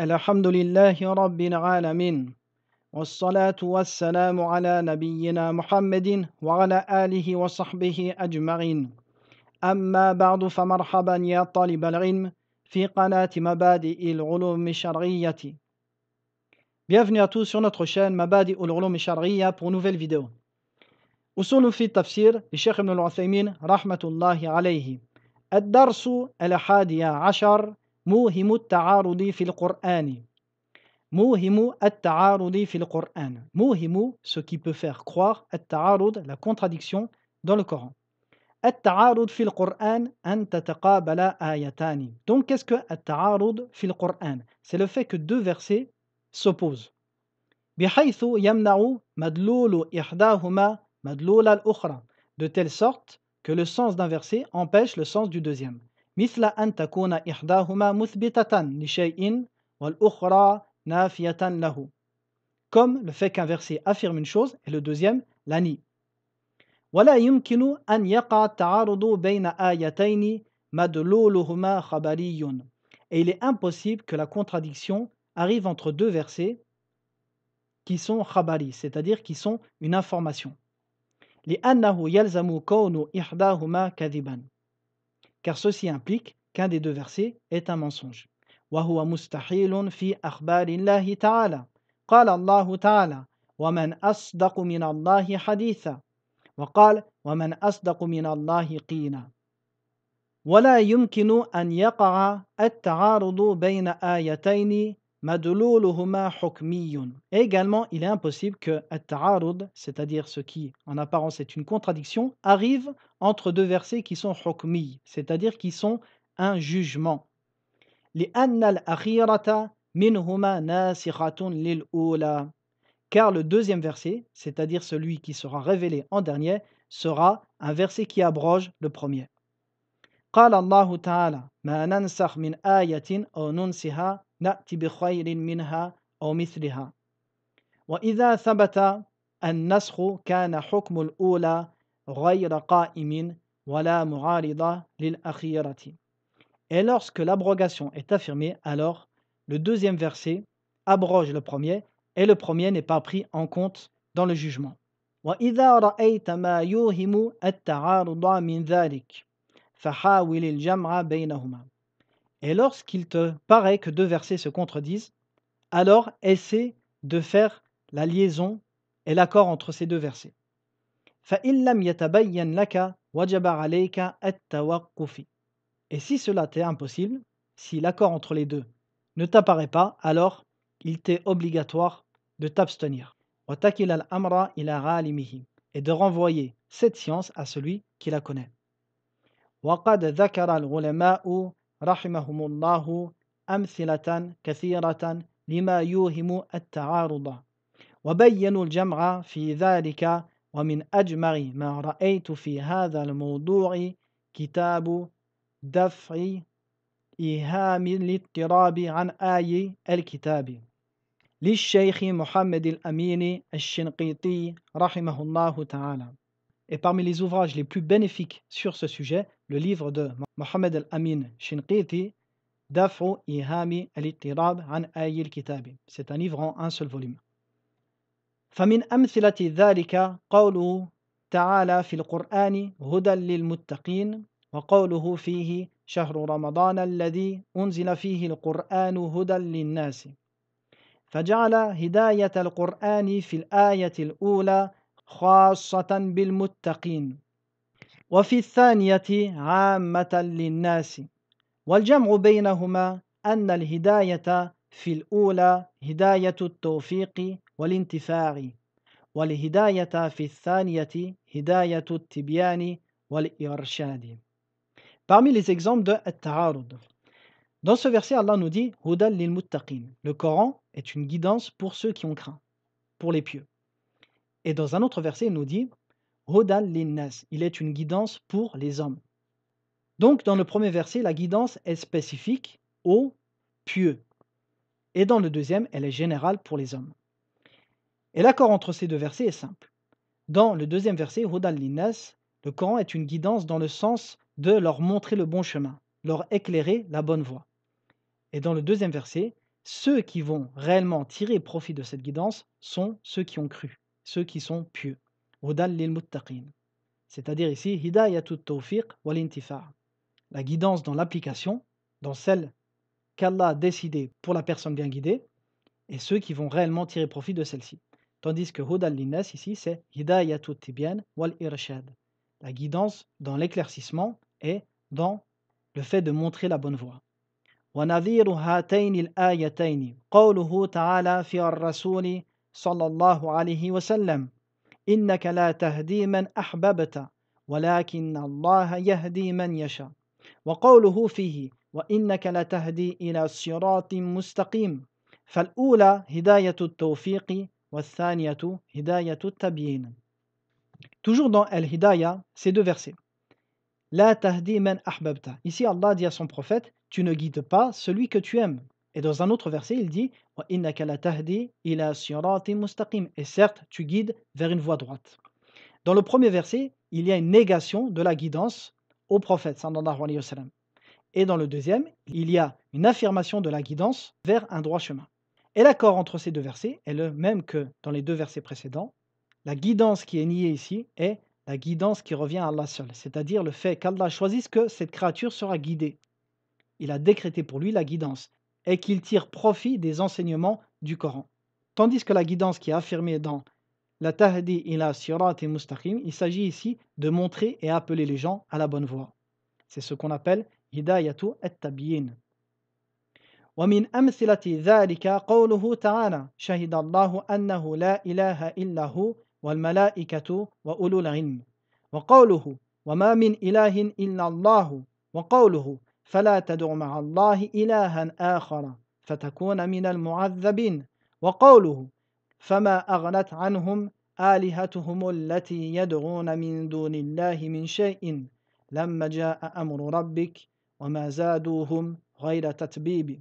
الحمد لله رب العالمين والصلاة والسلام على نبينا محمد وعلى آله وصحبه أجمعين أما بعد فمرحبا يا طالب العلم في قناة مبادئ العلوم الشرعية Bienvenue à tous sur notre chaîne Mabadi ul-Ulum Sharia pour une nouvelle vidéo. Où sont tafsir, أصول Cheikh Ibn al-Uthaymin, Rahmatullahi alayhi. Ad-Darsu al-Hadiya Ashar, موهم التعارض في القرآن موهم التعارض في quran موهم ce qui peut faire croire التعارض la contradiction dans le Coran التعارض في Quran أن تتقابل آيتان donc qu'est-ce que التعارض في Qur'an? c'est le fait que deux versets s'opposent بحيث يمنع مدلول إحداهما مدلول الأخرى de telle sorte que le sens d'un verset empêche le sens du deuxième مثل أن تكون إحداهما مثبتة لشيء والأخرى نافية له comme le fait qu'un verset affirme une chose et le deuxième la nie. ولا يمكن أن يقع التعارض بين آيتين مدلولهما خبري et il est impossible que la contradiction arrive entre deux versets qui sont khabari, c'est-à-dire qui sont une information. لأنه يلزم كون إحداهما كذبا car ceci implique qu'un des deux versets est un mensonge. وهو مستحيل في أخبار الله تعالى قال الله تعالى ومن أصدق من الله حديثا وقال ومن أصدق من الله قيلا ولا يمكن أن يقع التعارض بين آيتين Et également, il est impossible que at c'est-à-dire ce qui en apparence est une contradiction, arrive entre deux versets qui sont hukmi, c'est-à-dire qui sont un jugement. Car le deuxième verset, c'est-à-dire celui qui sera révélé en dernier, sera un verset qui abroge le premier. نأتي بخير منها أو مثلها وإذا ثبت النسخ كان حكم الأولى غير قائم ولا معارضة للأخيرة Et lorsque l'abrogation est affirmée, alors le deuxième verset abroge le premier et le premier n'est pas pris en compte dans le jugement. وإذا رأيت ما يوهم التعارض من ذلك فحاول الجمع بينهما et lorsqu'il te paraît que deux versets se contredisent, alors essaie de faire la liaison et l'accord entre ces deux versets. Et si cela t'est impossible, si l'accord entre les deux ne t'apparaît pas, alors il t'est obligatoire de t'abstenir. Et de renvoyer cette science à celui qui la connaît. وقد رحمهم الله أمثلة كثيرة لما يوهم التعارض وبينوا الجمع في ذلك ومن أجمع ما رأيت في هذا الموضوع كتاب دفع إيهام الاضطراب عن آي الكتاب للشيخ محمد الأمين الشنقيطي رحمه الله تعالى Et parmi les ouvrages les plus bénéfiques sur ce sujet, le livre de Mohamed Al-Amin Shinqiti, Daf'u Ihami Al-Ittirab an Ayil Kitabi. C'est un livre en un seul volume. فمن أمثلة ذلك قوله تعالى في القرآن هدى للمتقين وقوله فيه شهر رمضان الذي أنزل فيه القرآن هدى للناس فجعل هداية القرآن في الآية الأولى خاصة بالمتقين Wa fi al-thaniyati 'amatan lin-nas wal-jam' baynahuma anna al-hidayata fil-ula hidayatu at-tawfiqi wal-intifa'i wal-hidayata fi al-thaniyati hidayatu at wal-irshad. Parmi les exemples de at Dans ce verset Allah nous dit hudal lil-muttaqin. Le Coran est une guidance pour ceux qui ont craint. Pour les pieux. Et dans un autre verset nous dit il est une guidance pour les hommes. Donc, dans le premier verset, la guidance est spécifique aux pieux. Et dans le deuxième, elle est générale pour les hommes. Et l'accord entre ces deux versets est simple. Dans le deuxième verset, Hodal le Coran est une guidance dans le sens de leur montrer le bon chemin, leur éclairer la bonne voie. Et dans le deuxième verset, ceux qui vont réellement tirer profit de cette guidance sont ceux qui ont cru, ceux qui sont pieux. Hudal lil muttaqin. C'est-à-dire ici, Hidayatut tawfiq wal intifa. La guidance dans l'application, dans celle qu'Allah a décidée pour la personne bien guidée, et ceux qui vont réellement tirer profit de celle-ci. Tandis que Hudal nas ici, c'est Hidayatut tibyan wal irshad. La guidance dans l'éclaircissement et dans le fait de montrer la bonne voie. ونظير هاتين الآيتين قوله تعالى في الرسول sallallahu الله wa sallam. إنك لا تهدي من أحببت ولكن الله يهدي من يشاء وقوله فيه وإنك لتهدي إلى صراط مستقيم فالأولى هداية التوفيق والثانية هداية التبيين Toujours dans al hidaya ces deux versets. La tahdi man ahbabta. Ici, Allah dit à son prophète Tu ne guides pas celui que tu aimes. Et dans un autre verset, il dit Et certes, tu guides vers une voie droite. Dans le premier verset, il y a une négation de la guidance au prophète. Et dans le deuxième, il y a une affirmation de la guidance vers un droit chemin. Et l'accord entre ces deux versets est le même que dans les deux versets précédents. La guidance qui est niée ici est la guidance qui revient à Allah seul, c'est-à-dire le fait qu'Allah choisisse que cette créature sera guidée. Il a décrété pour lui la guidance et qu'il tire profit des enseignements du Coran. Tandis que la guidance qui est affirmée dans la tahdi ila sirat et mustaqim, il s'agit ici de montrer et appeler les gens à la bonne voie. C'est ce qu'on appelle hidayatu et tabiyin ومن أمثلة ذلك قوله تعالى شهد الله أنه لا إله إلا هو والملائكة wa العلم wa وما من إله إلا Wa وقوله فلا تدع مع الله إلها آخر فتكون من المعذبين وقوله فما أغنت عنهم آلهتهم التي يدعون من دون الله من شيء لما جاء أمر ربك وما زادوهم غير تتبيب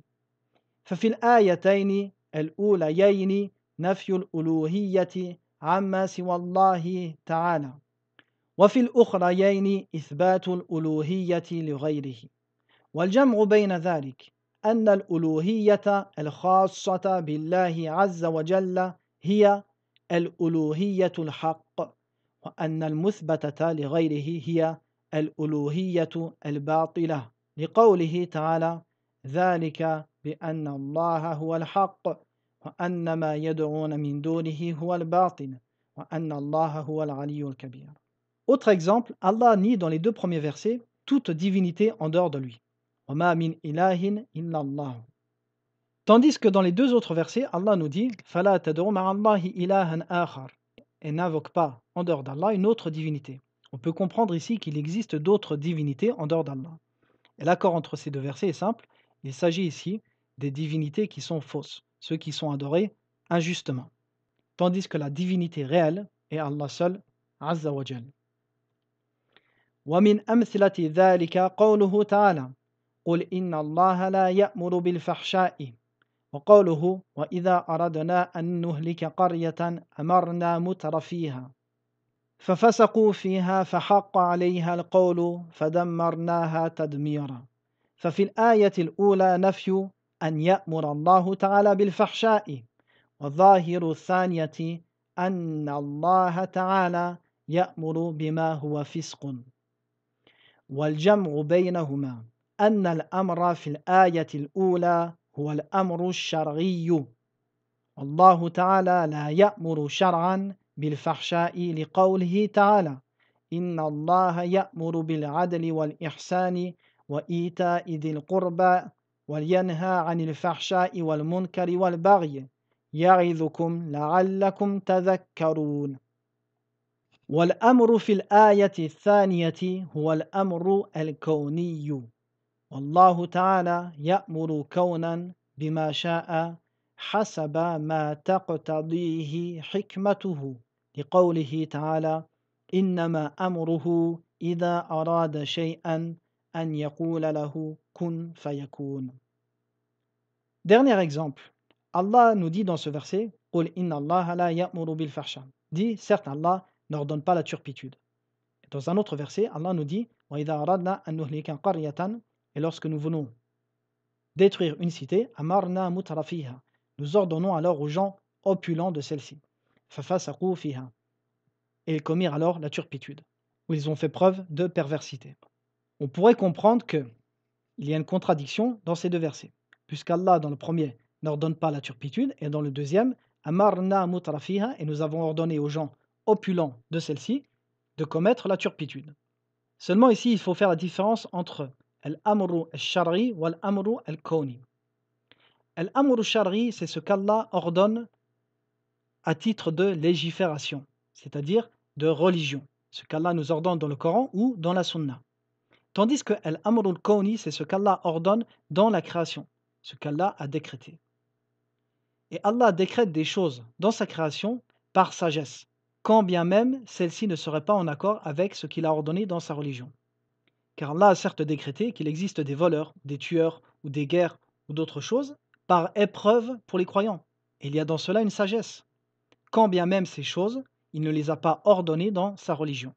ففي الآيتين الأوليين نفي الألوهية عما سوى الله تعالى وفي الأخريين إثبات الألوهية لغيره والجمع بين ذلك أن الألوهية الخاصة بالله عز وجل هي الألوهية الحق وأن المثبتة لغيره هي الألوهية الباطلة لقوله تعالى ذلك بأن الله هو الحق وأن ما يدعون من دونه هو الباطل وأن الله هو العلي الكبير Autre exemple, Allah nie dans les deux premiers versets toute divinité en dehors de lui. Tandis que dans les deux autres versets, Allah nous dit et n'invoque pas en dehors d'Allah une autre divinité. On peut comprendre ici qu'il existe d'autres divinités en dehors d'Allah. Et l'accord entre ces deux versets est simple, il s'agit ici des divinités qui sont fausses, ceux qui sont adorés injustement, tandis que la divinité réelle est Allah seul, Azza wa Jal. قل إن الله لا يأمر بالفحشاء وقوله وإذا أردنا أن نهلك قرية أمرنا متر فيها ففسقوا فيها فحق عليها القول فدمرناها تدميرا ففي الآية الأولى نفي أن يأمر الله تعالى بالفحشاء وظاهر الثانية أن الله تعالى يأمر بما هو فسق والجمع بينهما أن الأمر في الآية الأولى هو الأمر الشرعي الله تعالى لا يأمر شرعا بالفحشاء لقوله تعالى إن الله يأمر بالعدل والإحسان وإيتاء ذي القربى وينهى عن الفحشاء والمنكر والبغي يعظكم لعلكم تذكرون والأمر في الآية الثانية هو الأمر الكوني Allahu Ta'ala ya'muru kaunan bima sha'a hasaba ma rikmatuhu hikmatuhu liqawlihi ta'ala innama amruhu idha arada shay'an an yaqula lahu kun fayakun. Dernier exemple. Allah nous dit dans ce verset Qul inna Allah la ya'muru bil fahsha. di certes Allah n'ordonne pas la turpitude. Dans un autre verset, Allah nous dit Wa idha aradna an qaryatan et lorsque nous venons détruire une cité, amarna mutrafiha. Nous ordonnons alors aux gens opulents de celle-ci. Fafasaqu fiha. Et ils commirent alors la turpitude, où ils ont fait preuve de perversité. On pourrait comprendre que il y a une contradiction dans ces deux versets, puisqu'Allah dans le premier n'ordonne pas la turpitude et dans le deuxième amarna mutrafiha et nous avons ordonné aux gens opulents de celle-ci de commettre la turpitude. Seulement ici, il faut faire la différence entre Al-amru al-shari wal c'est ce qu'Allah ordonne à titre de légifération, c'est-à-dire de religion, ce qu'Allah nous ordonne dans le Coran ou dans la Sunna. Tandis que el amr c'est ce qu'Allah ordonne dans la création, ce qu'Allah a décrété. Et Allah décrète des choses dans sa création par sagesse, quand bien même celle-ci ne serait pas en accord avec ce qu'il a ordonné dans sa religion. Car Allah certes décrété qu'il existe des voleurs, des tueurs, ou des guerres, ou d'autres choses, par épreuve pour les croyants. il y a dans cela une sagesse. Quand bien même ces choses, il ne les a pas ordonnées dans sa religion.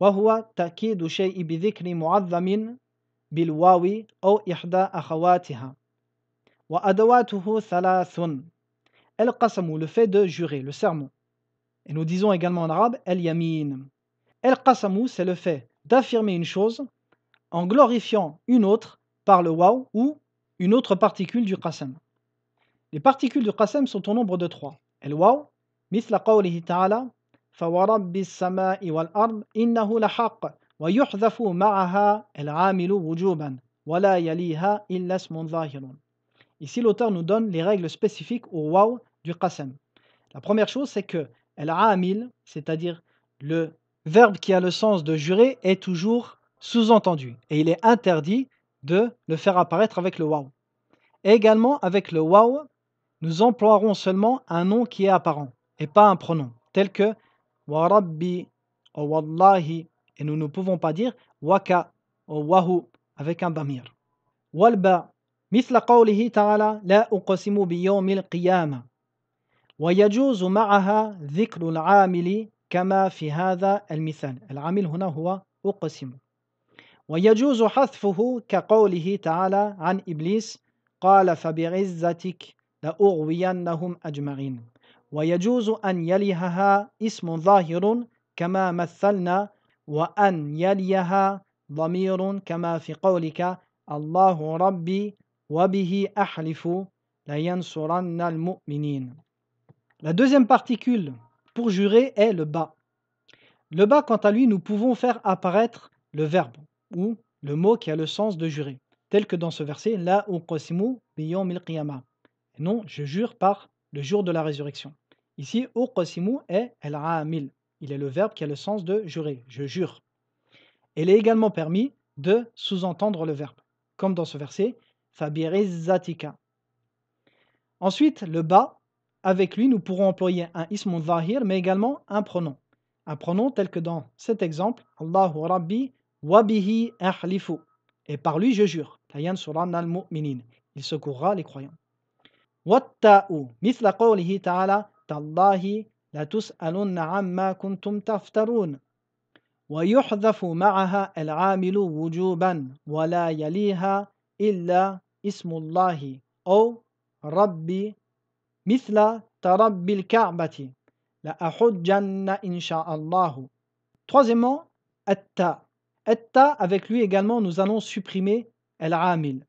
وهو تأكيد شيء بذكر معظم ihda أو إحدى أخواتها وأدواته El القسم le fait de jurer le sermon et nous disons également en arabe el yamin el qasamu c'est le fait d'affirmer une chose en glorifiant une autre par le waw ou une autre particule du qasam les particules du qasam sont au nombre de trois el waw مثل قوله تعالى Ici, l'auteur nous donne les règles spécifiques au waw du qasem ». La première chose, c'est que al-amil, c'est-à-dire le verbe qui a le sens de jurer, est toujours sous-entendu et il est interdit de le faire apparaître avec le waw. également, avec le waw, nous emploierons seulement un nom qui est apparent et pas un pronom, tel que Warabbi, oh Wallahi, et nous ne pouvons pas dire Waka, oh Wahu, avec un damir. Walba, مثل قوله تعالى لا أقسم بيوم القيامة ويجوز معها ذكر العامل كما في هذا المثال العامل هنا هو أقسم ويجوز حذفه كقوله تعالى عن إبليس قال فبعزتك لأغوينهم أجمعين La deuxième particule pour jurer est le bas. Le bas, quant à lui, nous pouvons faire apparaître le verbe ou le mot qui a le sens de jurer, tel que dans ce verset, la Non, je jure par le jour de la résurrection. Ici, uqasimu est al Il est le verbe qui a le sens de jurer, je jure. Il est également permis de sous-entendre le verbe, comme dans ce verset, fabirizatika. Ensuite, le ba, avec lui, nous pourrons employer un ismun zahir, mais également un pronom. Un pronom tel que dans cet exemple, Allahu Rabbi wa ahlifu. Et par lui, je jure. Il secourra les croyants. والتاء مثل قوله تعالى تالله لتسألن عما كنتم تفترون ويحذف معها العامل وجوبا ولا يليها إلا اسم الله أو ربي مثل ترب الكعبة لأحجن إن شاء الله Troisièmement, atta. Atta, avec lui également, nous allons supprimer el-amil.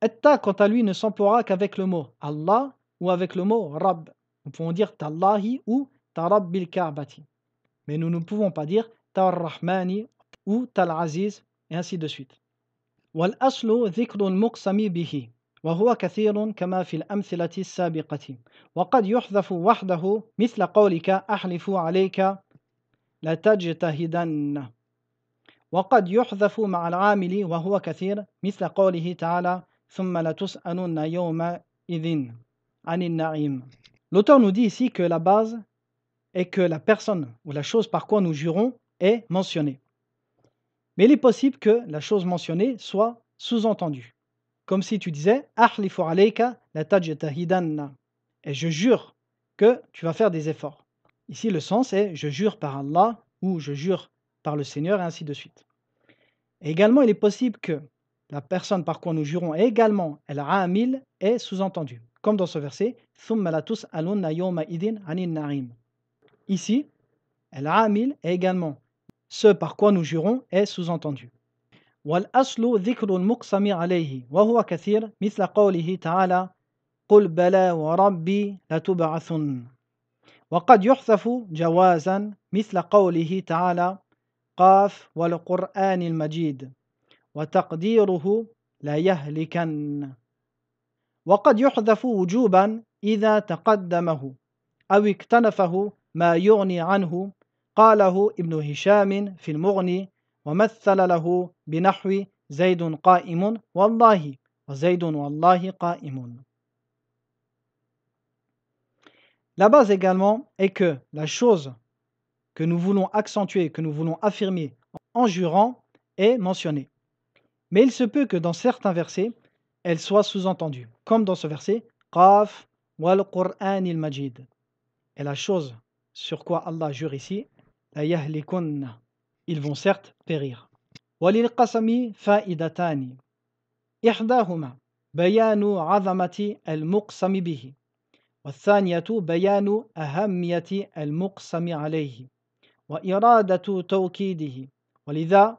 « Etta » quant à lui ne s'emploiera qu'avec le mot « Allah » ou avec le mot « Rab. Nous pouvons dire « talahi ou « Ta Rabbil Ka'bati ». Mais nous ne pouvons pas dire « Tarrahmani Rahmani » ou « Talaziz » et ainsi de suite. « Wal-aslu dhikrun muqsami bihi »« Wahua kathirun kama fil amthilati sabiqati »« Waqad yuhzafu wahdahu misla qaulika ahlifu alayka la tajtahidan. Waqad yuhzafu ma'al amili wahua kathir misla qaulihi ta'ala » L'auteur nous dit ici que la base est que la personne ou la chose par quoi nous jurons est mentionnée. Mais il est possible que la chose mentionnée soit sous-entendue. Comme si tu disais Ahlifu alayka la Et je jure que tu vas faire des efforts. Ici, le sens est je jure par Allah ou je jure par le Seigneur et ainsi de suite. également, il est possible que la personne par quoi nous jurons également al-Amil est sous-entendu, comme dans ce verset: Thumma latus al-nayum ma idin anin na'im. Ici, al est également, ce par quoi nous jurons est sous-entendu. Wal-aslu dhikru al-muqsam 'alayhi, wa huwa kathir mithla qawlihi ta'ala: Qul bala wa rabbi la tub'athun. Wa qad yuḥthaf jawāzan mithla qawlihi ta'ala: Qaf wal Qur'an al » وتقديره ليهلكن وقد يحذف وجوبا إذا تقدمه أو اكتنفه ما يغني عنه قاله ابن هشام في المغني ومثل له بنحو زيد قائم والله وزيد والله قائم La base également est que la chose que nous voulons accentuer, que nous voulons affirmer en jurant est mentionnée. Mais il se peut que dans certains versets, elle soit sous-entendue, comme dans ce verset Qaf wal Qur'an il Majid. Et la chose sur quoi Allah jure ici, la yahlikun. Ils vont certes périr. Wa Walil qasami fa'idatani. إحداهما بيان عظمة المقسم به والثانية بيان أهمية المقسم عليه وإرادة توكيده ولذا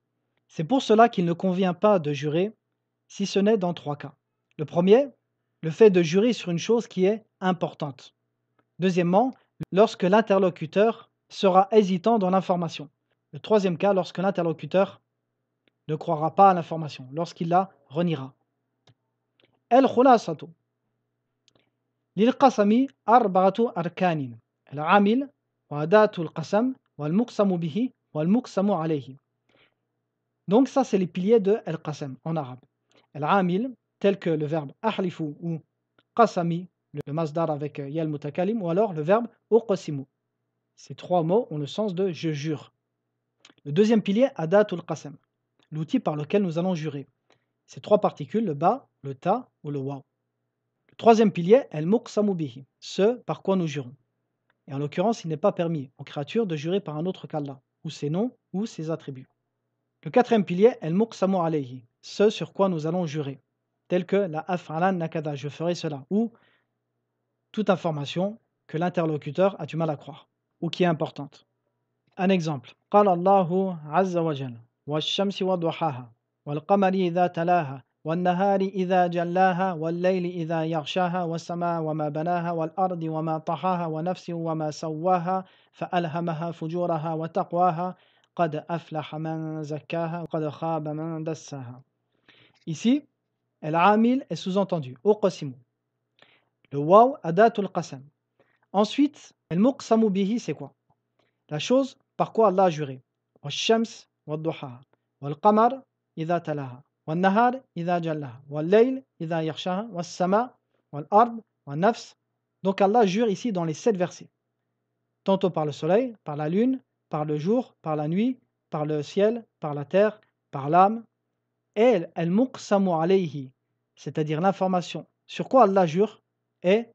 C'est pour cela qu'il ne convient pas de jurer, si ce n'est dans trois cas. Le premier, le fait de jurer sur une chose qui est importante. Deuxièmement, lorsque l'interlocuteur sera hésitant dans l'information. Le troisième cas, lorsque l'interlocuteur ne croira pas à l'information, lorsqu'il la reniera. El donc ça, c'est les piliers de al qasem en arabe. el amil tel que le verbe ahlifu ou qasami, le masdar avec euh, yal mutakalim, ou alors le verbe uqasimu. Ces trois mots ont le sens de je jure. Le deuxième pilier, adatul qasem l'outil par lequel nous allons jurer. Ces trois particules, le ba, le ta ou le wa. Le troisième pilier, el muqsamu ce par quoi nous jurons. Et en l'occurrence, il n'est pas permis aux créatures de jurer par un autre qu'Allah, ou ses noms ou ses attributs. Le quatrième pilier, El Muqsamu alayhi, ce sur quoi nous allons jurer, tel que la af'alan nakada, je ferai cela, ou toute information que l'interlocuteur a du mal à croire, ou qui est importante. Un exemple, قال الله عز وجل والشمس وضحاها والقمر إذا تلاها والنهار إذا جلاها والليل إذا wa ma وما wa والأرض wa ma ونفس وما سواها فألهمها فجورها وتقواها قد أفلح من زكاها وقد خاب من دساها. Ici, l'amil est sous-entendu, uqasimu. Le waw adatul qasam. Ensuite, el muqsamu bihi c'est quoi La chose par quoi Allah a juré. والشمس والضحاها والقمر إذا تلاها والنهار إذا جلاها والليل إذا يغشاها والسماء والأرض nafs Donc Allah jure ici dans les sept versets, tantôt par le soleil, par la lune, par le jour, par la nuit, par le ciel, par la terre, par l'âme. Et al-muqsamu alayhi, c'est-à-dire l'information sur quoi Allah jure, est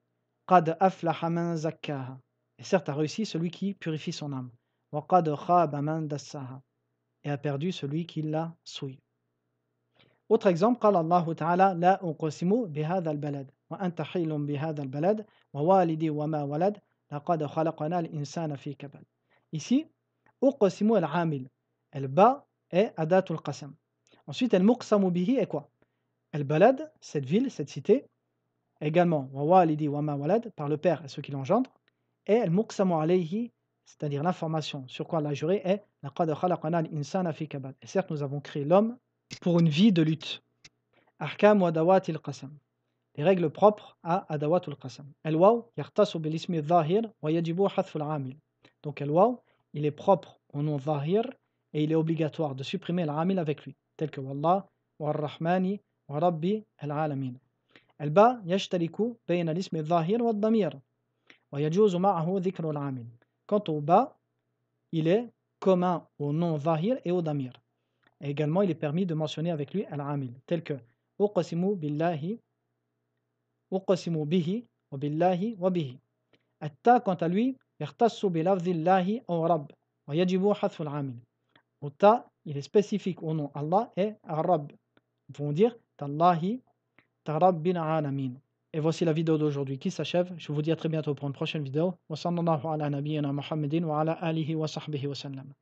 qad aflaha man zakkaha. Et certes a réussi celui qui purifie son âme. Wa qad khaba man dassaha. Et a perdu celui qui la souille. Autre exemple, قال الله تعالى لا أقسم بهذا البلد وأنت حيل بهذا البلد ووالدي وما ولد لقد خلقنا الإنسان في كبد. Ici, Uqasimu al-amil. Al-ba est adatul qasam. Ensuite, al-muqsamu bihi est quoi Al-balad, cette ville, cette cité. Également, wa walidi wa ma walad, par le père et ceux qui l'engendrent. Et al-muqsamu alayhi, c'est-à-dire l'information sur quoi la juré est laqad khalaqana al-insana fi kabad. Et certes, nous avons créé l'homme pour une vie de lutte. Ahkam wa al qasam. Les règles propres à adawat al qasam. Al-waw yartasu bil ismi dhahir wa yajibu hathful amil. Donc al-waw il est propre au nom Zahir et il est obligatoire de supprimer l'amil avec lui, tel que Wallah, Warrahmani, Warabbi, Al-Alamin. الباء يشترك ma'ahu al-Amin quant au ba il est commun au nom zahir et au damir et également il est permis de mentionner avec lui al-amil tel que uqsimu billahi uqsimu bihi wa billahi wa bihi atta quant à lui يختص بلفظ الله أو رب ويجب حذف العامل التاء il est spécifique au nom Allah et Arab. Ils vont dire Tallahi Tarabbil Alamin. Et voici la vidéo d'aujourd'hui qui s'achève. Je vous dis à très bientôt pour une prochaine vidéo. Wa sallallahu ala nabiyyina Muhammadin wa ala alihi wa sahbihi wa sallam.